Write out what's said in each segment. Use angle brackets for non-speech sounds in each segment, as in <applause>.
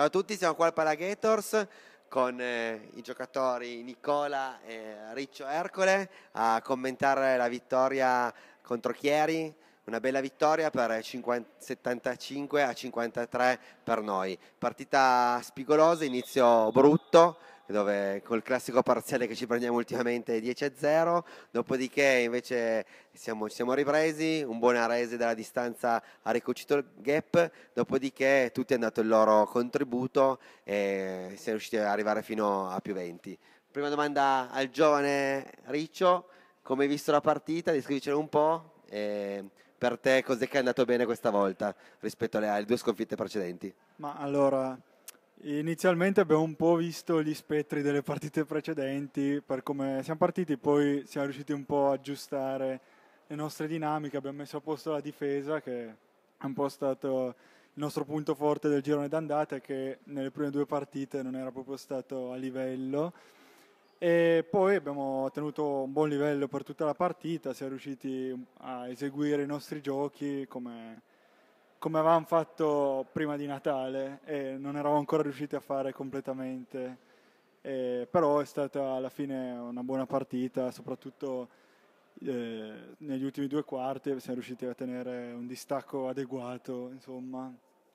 Ciao a tutti, siamo qua al Palagators con eh, i giocatori Nicola e Riccio Ercole a commentare la vittoria contro Chieri, una bella vittoria per 50, 75 a 53 per noi. Partita spigolosa, inizio brutto, dove col classico parziale che ci prendiamo ultimamente 10-0, dopodiché invece siamo, ci siamo ripresi, un buon arese della distanza ha ricucito il gap, dopodiché tutti hanno dato il loro contributo e siamo riusciti ad arrivare fino a più 20. Prima domanda al giovane Riccio, come hai visto la partita? Descrivicela un po' per te cos'è che è andato bene questa volta rispetto alle, alle due sconfitte precedenti? Ma allora, Inizialmente abbiamo un po' visto gli spettri delle partite precedenti, per come siamo partiti, poi siamo riusciti un po' a aggiustare le nostre dinamiche, abbiamo messo a posto la difesa che è un po' stato il nostro punto forte del girone d'andata che nelle prime due partite non era proprio stato a livello e poi abbiamo tenuto un buon livello per tutta la partita, siamo riusciti a eseguire i nostri giochi come come avevamo fatto prima di Natale e non eravamo ancora riusciti a fare completamente, eh, però è stata alla fine una buona partita, soprattutto eh, negli ultimi due quarti siamo riusciti a tenere un distacco adeguato, insomma,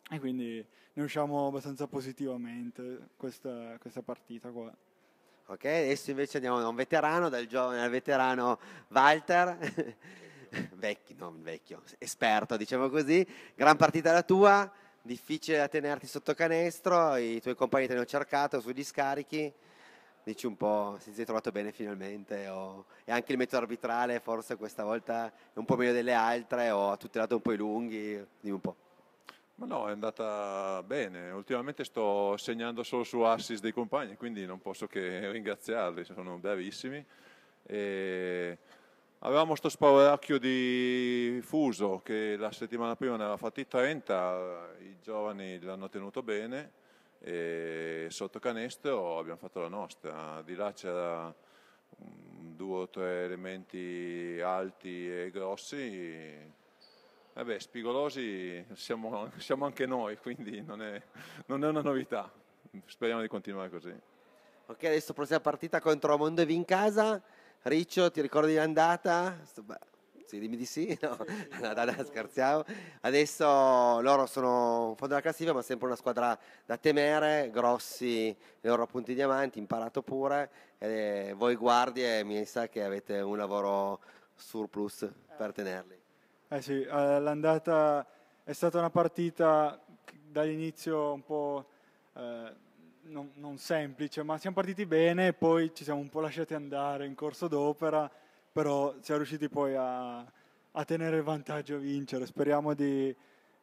e quindi ne usciamo abbastanza positivamente questa, questa partita qua. Ok, adesso invece andiamo da un veterano, dal giovane eh, al veterano Walter. <laughs> <laughs> vecchio, no, vecchio, esperto, diciamo così, gran partita la tua, difficile da tenerti sotto canestro, i tuoi compagni te ne hanno cercato sugli scarichi, dici un po' se ti sei trovato bene finalmente o... e anche il metodo arbitrale forse questa volta è un po' meglio delle altre o ha tutelato un po' i lunghi, dimmi un po'. Ma no, è andata bene. Ultimamente sto segnando solo su assist dei compagni, quindi non posso che ringraziarli, sono bravissimi. E Avevamo questo spauracchio di Fuso che la settimana prima ne aveva fatti 30, i giovani l'hanno tenuto bene e sotto canestro abbiamo fatto la nostra. Di là c'era due o tre elementi alti e grossi. Vabbè, eh spigolosi siamo, siamo anche noi, quindi non è, non è una novità. Speriamo di continuare così. Ok, adesso prossima partita contro Mondevi in casa Riccio, ti ricordi l'andata? Sì, dimmi di sì, <laughs> no, no, no, no scherziamo. Adesso loro sono un fondo della classifica, ma sempre una squadra da temere, grossi i loro punti diamanti, imparato pure. Eh, voi guardie, mi sa che avete un lavoro surplus per tenerli. Eh sì, eh, l'andata è stata una partita dall'inizio un po' eh, non, non semplice, ma siamo partiti bene e poi ci siamo un po' lasciati andare in corso d'opera, però siamo riusciti poi a, a tenere il vantaggio e vincere. Speriamo di eh,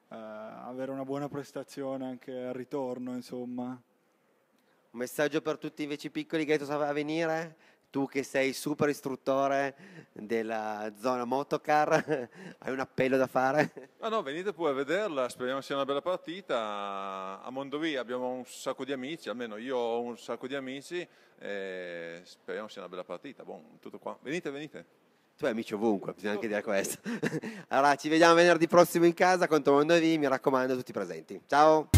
avere una buona prestazione anche al ritorno, insomma. Un messaggio per tutti invece i piccoli che sono a venire? tu che sei super istruttore della zona motocar, <laughs> hai un appello da fare? No, no, venite pure a vederla, speriamo sia una bella partita. A Mondovì abbiamo un sacco di amici, almeno io ho un sacco di amici, eh, speriamo sia una bella partita. Buon, tutto qua. Venite, venite. Tu hai amici ovunque, bisogna anche dire questo. <laughs> allora, ci vediamo venerdì prossimo in casa contro Mondovì, mi raccomando tutti presenti. Ciao!